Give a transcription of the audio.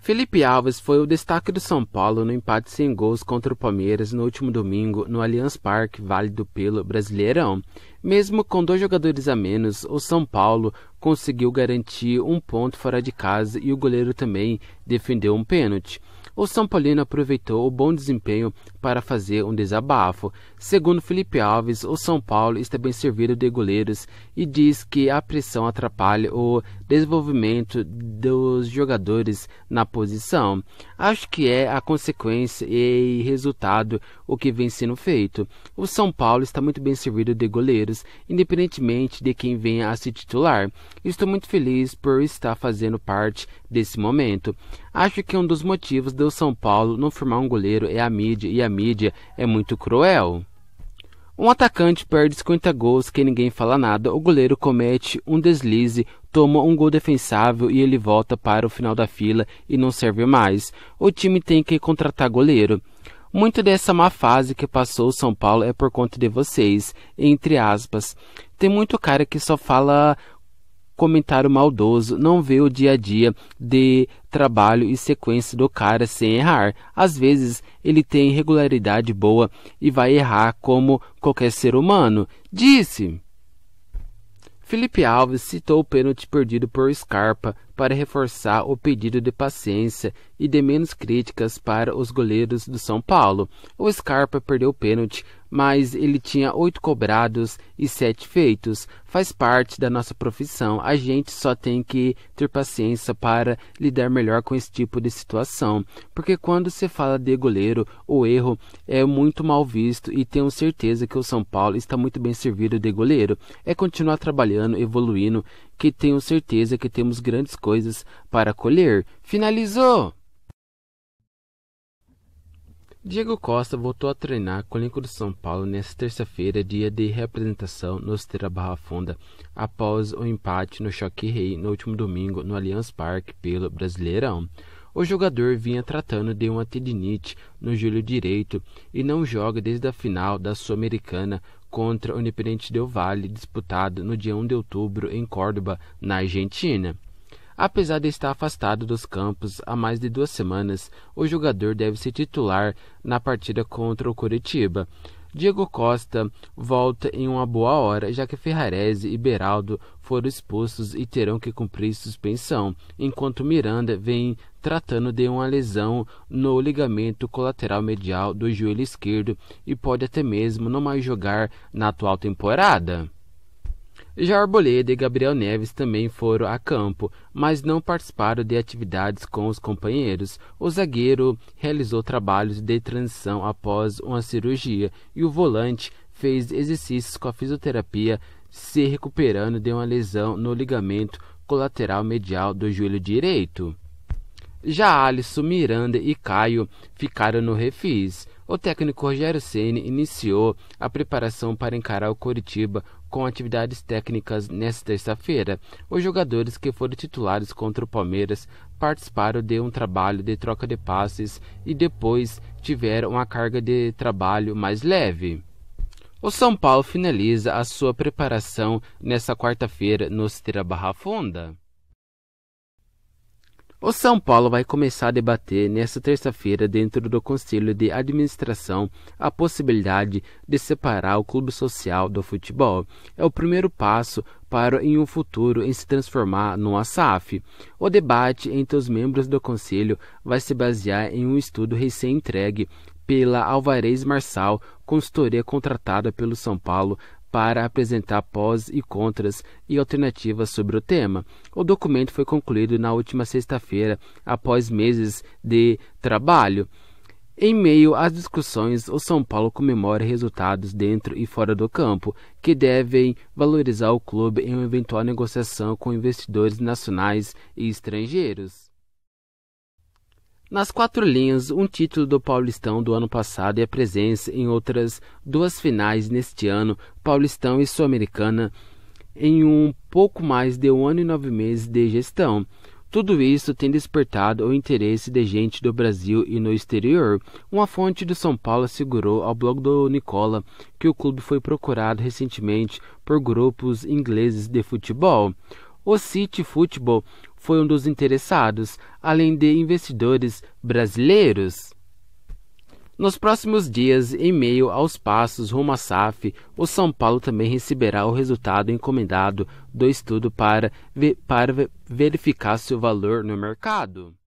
Felipe Alves foi o destaque do São Paulo no empate sem gols contra o Palmeiras no último domingo no Allianz Parque, válido pelo Brasileirão, mesmo com dois jogadores a menos, o São Paulo conseguiu garantir um ponto fora de casa e o goleiro também defendeu um pênalti. O São Paulino aproveitou o bom desempenho para fazer um desabafo. Segundo Felipe Alves, o São Paulo está bem servido de goleiros e diz que a pressão atrapalha o desenvolvimento dos jogadores na posição. Acho que é a consequência e resultado o que vem sendo feito. O São Paulo está muito bem servido de goleiros independentemente de quem venha a se titular. Estou muito feliz por estar fazendo parte desse momento. Acho que um dos motivos do São Paulo não formar um goleiro é a mídia, e a mídia é muito cruel. Um atacante perde 50 gols que ninguém fala nada, o goleiro comete um deslize, toma um gol defensável e ele volta para o final da fila e não serve mais. O time tem que contratar goleiro. Muito dessa má fase que passou o São Paulo é por conta de vocês, entre aspas. Tem muito cara que só fala comentário maldoso, não vê o dia a dia de trabalho e sequência do cara sem errar. Às vezes ele tem regularidade boa e vai errar como qualquer ser humano. Disse. Felipe Alves citou o pênalti perdido por Scarpa para reforçar o pedido de paciência e de menos críticas para os goleiros do São Paulo. O Scarpa perdeu o pênalti, mas ele tinha oito cobrados e sete feitos. Faz parte da nossa profissão. A gente só tem que ter paciência para lidar melhor com esse tipo de situação. Porque quando se fala de goleiro, o erro é muito mal visto e tenho certeza que o São Paulo está muito bem servido de goleiro. É continuar trabalhando, evoluindo que tenho certeza que temos grandes coisas para colher. Finalizou! Diego Costa voltou a treinar com o elenco do São Paulo nesta terça-feira, dia de representação no Esteira Barra Funda, após o empate no Choque Rei no último domingo no Allianz Parque pelo Brasileirão. O jogador vinha tratando de uma tendinite no joelho direito e não joga desde a final da Sul-Americana contra o Independente Del Valle, disputado no dia 1 de outubro em Córdoba, na Argentina. Apesar de estar afastado dos campos há mais de duas semanas, o jogador deve ser titular na partida contra o Curitiba. Diego Costa volta em uma boa hora, já que Ferrarese e Beraldo foram expostos e terão que cumprir suspensão, enquanto Miranda vem tratando de uma lesão no ligamento colateral medial do joelho esquerdo e pode até mesmo não mais jogar na atual temporada. Já Arboleda e Gabriel Neves também foram a campo, mas não participaram de atividades com os companheiros. O zagueiro realizou trabalhos de transição após uma cirurgia e o volante fez exercícios com a fisioterapia, se recuperando de uma lesão no ligamento colateral medial do joelho direito. Já Alisson, Miranda e Caio ficaram no refis. O técnico Rogério Ceni iniciou a preparação para encarar o Coritiba com atividades técnicas nesta terça-feira. Os jogadores que foram titulares contra o Palmeiras participaram de um trabalho de troca de passes e depois tiveram uma carga de trabalho mais leve. O São Paulo finaliza a sua preparação nesta quarta-feira no Esteira Barra Funda. O São Paulo vai começar a debater nesta terça-feira, dentro do Conselho de Administração, a possibilidade de separar o clube social do futebol. É o primeiro passo para, em um futuro, em se transformar no ASAF. O debate entre os membros do Conselho vai se basear em um estudo recém-entregue pela Alvarez Marçal, consultoria contratada pelo São Paulo para apresentar pós e contras e alternativas sobre o tema. O documento foi concluído na última sexta-feira, após meses de trabalho. Em meio às discussões, o São Paulo comemora resultados dentro e fora do campo, que devem valorizar o clube em uma eventual negociação com investidores nacionais e estrangeiros. Nas quatro linhas, um título do Paulistão do ano passado e a presença em outras duas finais neste ano, Paulistão e Sul-Americana, em um pouco mais de um ano e nove meses de gestão. Tudo isso tem despertado o interesse de gente do Brasil e no exterior. Uma fonte de São Paulo assegurou ao blog do Nicola que o clube foi procurado recentemente por grupos ingleses de futebol. O City Football foi um dos interessados, além de investidores brasileiros. Nos próximos dias, em meio aos passos rumo à SAF, o São Paulo também receberá o resultado encomendado do estudo para, ver, para verificar seu valor no mercado.